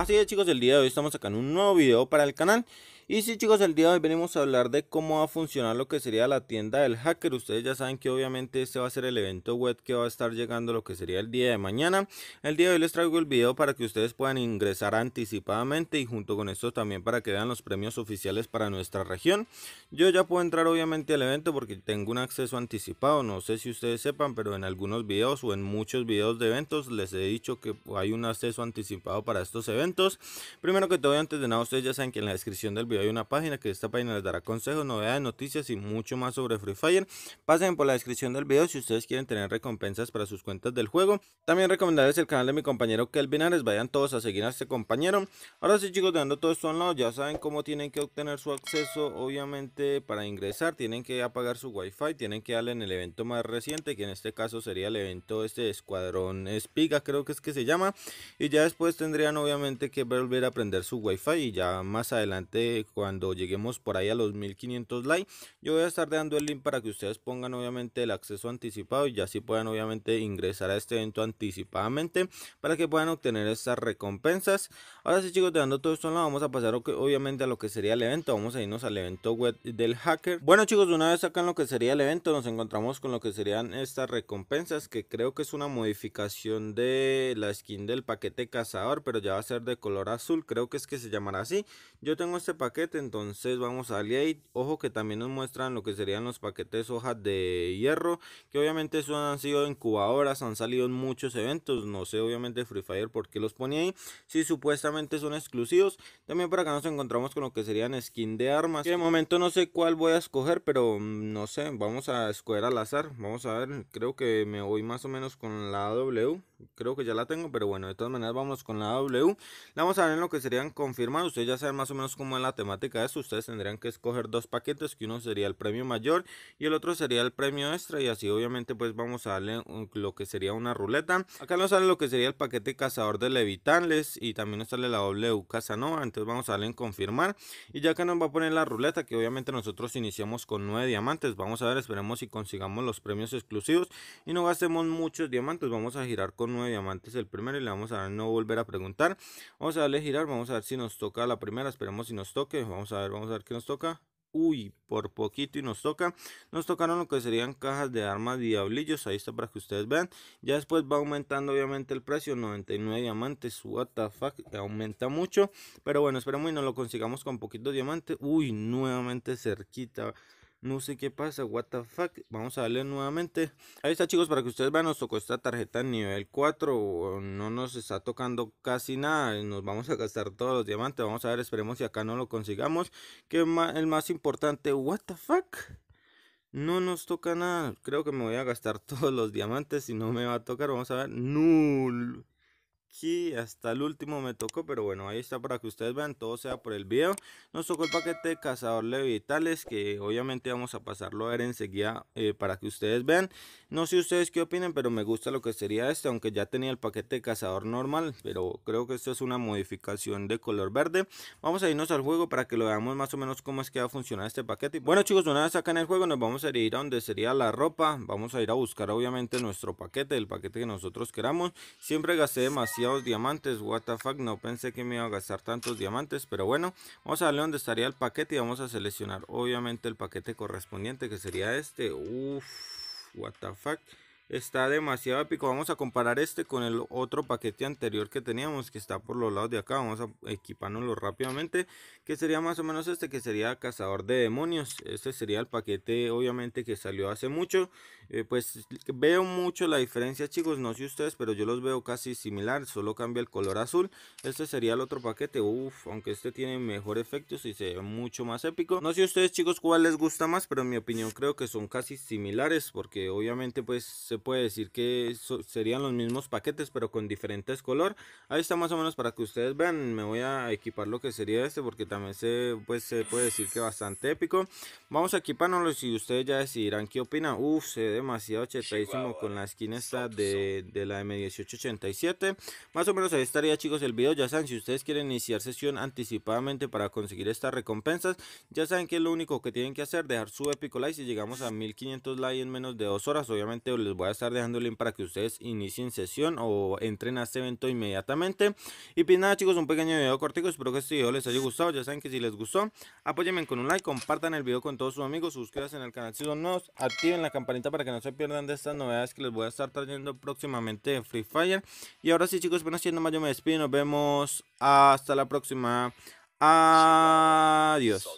Así es chicos, el día de hoy estamos sacando un nuevo video para el canal y sí chicos, el día de hoy venimos a hablar de cómo va a funcionar lo que sería la tienda del hacker. Ustedes ya saben que obviamente este va a ser el evento web que va a estar llegando lo que sería el día de mañana. El día de hoy les traigo el video para que ustedes puedan ingresar anticipadamente y junto con esto también para que vean los premios oficiales para nuestra región. Yo ya puedo entrar obviamente al evento porque tengo un acceso anticipado. No sé si ustedes sepan, pero en algunos videos o en muchos videos de eventos les he dicho que hay un acceso anticipado para estos eventos. Primero que todo, antes de nada, ustedes ya saben que en la descripción del video hay una página que esta página les dará consejos, novedades, noticias y mucho más sobre Free Fire. Pasen por la descripción del video si ustedes quieren tener recompensas para sus cuentas del juego. También recomendarles el canal de mi compañero Kelvin Ares, vayan todos a seguir a este compañero. Ahora sí chicos, dejando todo esto a un lado, ya saben cómo tienen que obtener su acceso, obviamente para ingresar tienen que apagar su wifi, tienen que darle en el evento más reciente, que en este caso sería el evento este Escuadrón Espiga, creo que es que se llama. Y ya después tendrían obviamente que volver a aprender su wifi y ya más adelante cuando lleguemos por ahí a los 1500 likes, yo voy a estar dando el link para que ustedes pongan obviamente el acceso anticipado y así puedan obviamente ingresar a este evento anticipadamente para que puedan obtener estas recompensas. Ahora sí chicos, dejando todo esto, no vamos a pasar obviamente a lo que sería el evento, vamos a irnos al evento web del hacker. Bueno chicos, una vez acá en lo que sería el evento, nos encontramos con lo que serían estas recompensas que creo que es una modificación de la skin del paquete cazador, pero ya va a ser de color azul, creo que es que se llamará así. Yo tengo este paquete entonces vamos a Aliate. Ojo que también nos muestran lo que serían los paquetes hojas de hierro, que obviamente son, han sido incubadoras, han salido en muchos eventos. No sé obviamente Free Fire por qué los ponía ahí, si supuestamente son exclusivos. También para acá nos encontramos con lo que serían skin de armas. en de momento no sé cuál voy a escoger, pero mm, no sé, vamos a escoger al azar. Vamos a ver, creo que me voy más o menos con la W. Creo que ya la tengo, pero bueno, de todas maneras vamos con la W. vamos a ver lo que serían confirmados Ustedes ya saben más o menos cómo es la temática de eso, ustedes tendrían que escoger dos paquetes, que uno sería el premio mayor y el otro sería el premio extra y así obviamente pues vamos a darle lo que sería una ruleta. Acá nos sale lo que sería el paquete cazador de levitales y también nos sale la W Casanova, entonces vamos a darle en confirmar y ya que nos va a poner la ruleta que obviamente nosotros iniciamos con nueve diamantes, vamos a ver, esperemos si consigamos los premios exclusivos y no gastemos muchos diamantes, vamos a girar con nueve diamantes el primero y le vamos a dar no volver a preguntar, vamos a darle girar, vamos a ver si nos toca la primera, esperemos si nos toca Vamos a ver, vamos a ver qué nos toca. Uy, por poquito y nos toca. Nos tocaron lo que serían cajas de armas diablillos. Ahí está para que ustedes vean. Ya después va aumentando obviamente el precio. 99 diamantes. What the fuck. Aumenta mucho. Pero bueno, esperemos y nos lo consigamos con poquitos diamantes. Uy, nuevamente cerquita. No sé qué pasa, what the fuck. Vamos a darle nuevamente. Ahí está chicos, para que ustedes vean, nos tocó esta tarjeta nivel 4. No nos está tocando casi nada. Nos vamos a gastar todos los diamantes. Vamos a ver, esperemos si acá no lo consigamos. Que el más importante, what the fuck. No nos toca nada. Creo que me voy a gastar todos los diamantes. Si no me va a tocar, vamos a ver. Null y hasta el último me tocó, pero bueno, ahí está para que ustedes vean, todo sea por el video. Nos tocó el paquete este de cazador levitales, que obviamente vamos a pasarlo a ver enseguida eh, para que ustedes vean. No sé ustedes qué opinen, pero me gusta lo que sería este, aunque ya tenía el paquete de cazador normal, pero creo que esto es una modificación de color verde. Vamos a irnos al juego para que lo veamos más o menos cómo es que va a funcionar este paquete. Bueno chicos, una vez acá en el juego nos vamos a ir a donde sería la ropa, vamos a ir a buscar obviamente nuestro paquete, el paquete que nosotros queramos. Siempre gasté demasiado diamantes. fuck no pensé que me iba a gastar tantos diamantes. Pero bueno, vamos a darle donde estaría el paquete y vamos a seleccionar obviamente el paquete correspondiente que sería este. Uff, fuck está demasiado épico. Vamos a comparar este con el otro paquete anterior que teníamos, que está por los lados de acá. Vamos a equiparnoslo rápidamente, que sería más o menos este, que sería Cazador de Demonios. Este sería el paquete, obviamente, que salió hace mucho. Eh, pues veo mucho la diferencia, chicos, no sé ustedes, pero yo los veo casi similar, solo cambia el color azul. Este sería el otro paquete, Uf, aunque este tiene mejor efectos y se ve mucho más épico. No sé ustedes, chicos, cuál les gusta más, pero en mi opinión creo que son casi similares, porque obviamente pues se puede decir que serían los mismos paquetes pero con diferentes color ahí está más o menos para que ustedes vean me voy a equipar lo que sería este porque también se pues, puede decir que bastante épico vamos a equiparnos y ustedes ya decidirán qué opinan uff se ve demasiado chetadísimo con la skin esta de, de la m1887 más o menos ahí estaría chicos el video ya saben si ustedes quieren iniciar sesión anticipadamente para conseguir estas recompensas ya saben que es lo único que tienen que hacer dejar su épico like si llegamos a 1500 likes en menos de dos horas obviamente les voy a a estar dejando el link para que ustedes inicien sesión o entren a este evento inmediatamente. Y pues nada chicos, un pequeño video cortico, espero que este video les haya gustado, ya saben que si les gustó, apóyenme con un like, compartan el video con todos sus amigos, suscríbanse en el canal si son activen la campanita para que no se pierdan de estas novedades que les voy a estar trayendo próximamente en Free Fire. Y ahora sí chicos, bueno, siendo más yo me despido, nos vemos hasta la próxima. Adiós.